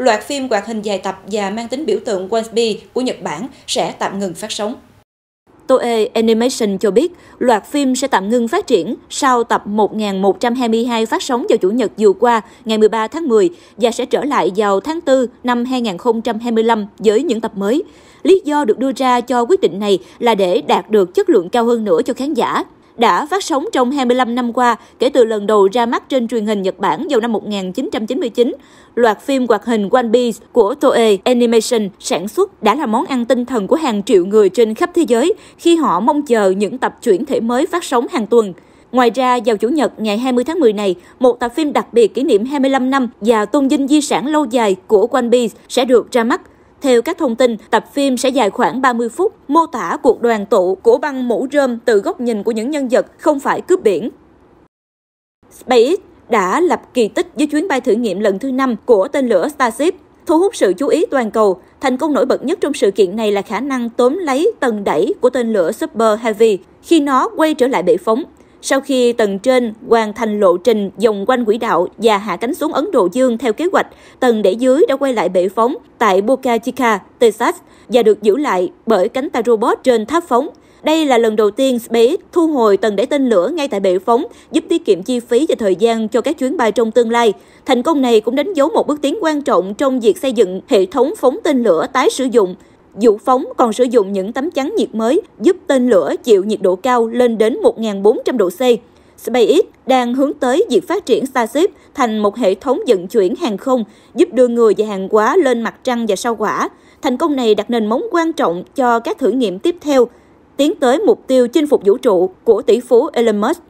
loạt phim hoạt hình dài tập và mang tính biểu tượng Wasabi của Nhật Bản sẽ tạm ngừng phát sóng. Toei Animation cho biết, loạt phim sẽ tạm ngừng phát triển sau tập 1122 phát sóng vào Chủ nhật vừa qua, ngày 13 tháng 10, và sẽ trở lại vào tháng 4 năm 2025 với những tập mới. Lý do được đưa ra cho quyết định này là để đạt được chất lượng cao hơn nữa cho khán giả đã phát sóng trong 25 năm qua kể từ lần đầu ra mắt trên truyền hình Nhật Bản vào năm 1999. Loạt phim hoạt hình One Piece của Toei Animation sản xuất đã là món ăn tinh thần của hàng triệu người trên khắp thế giới khi họ mong chờ những tập chuyển thể mới phát sóng hàng tuần. Ngoài ra, vào Chủ nhật ngày 20 tháng 10 này, một tập phim đặc biệt kỷ niệm 25 năm và tôn vinh di sản lâu dài của One Piece sẽ được ra mắt theo các thông tin, tập phim sẽ dài khoảng 30 phút, mô tả cuộc đoàn tụ của băng mũ rơm từ góc nhìn của những nhân vật không phải cướp biển. SpaceX đã lập kỳ tích với chuyến bay thử nghiệm lần thứ 5 của tên lửa Starship, thu hút sự chú ý toàn cầu. Thành công nổi bật nhất trong sự kiện này là khả năng tóm lấy tầng đẩy của tên lửa Super Heavy khi nó quay trở lại bệ phóng sau khi tầng trên hoàn thành lộ trình vòng quanh quỹ đạo và hạ cánh xuống Ấn Độ Dương theo kế hoạch, tầng để dưới đã quay lại bệ phóng tại Boca Chica, Texas và được giữ lại bởi cánh tay robot trên tháp phóng. Đây là lần đầu tiên SpaceX thu hồi tầng để tên lửa ngay tại bệ phóng, giúp tiết kiệm chi phí và thời gian cho các chuyến bay trong tương lai. Thành công này cũng đánh dấu một bước tiến quan trọng trong việc xây dựng hệ thống phóng tên lửa tái sử dụng Dụ phóng còn sử dụng những tấm chắn nhiệt mới giúp tên lửa chịu nhiệt độ cao lên đến 1.400 độ C. SpaceX đang hướng tới việc phát triển Starship thành một hệ thống vận chuyển hàng không giúp đưa người và hàng hóa lên mặt trăng và sao hỏa. Thành công này đặt nền móng quan trọng cho các thử nghiệm tiếp theo, tiến tới mục tiêu chinh phục vũ trụ của tỷ phú Elon Musk.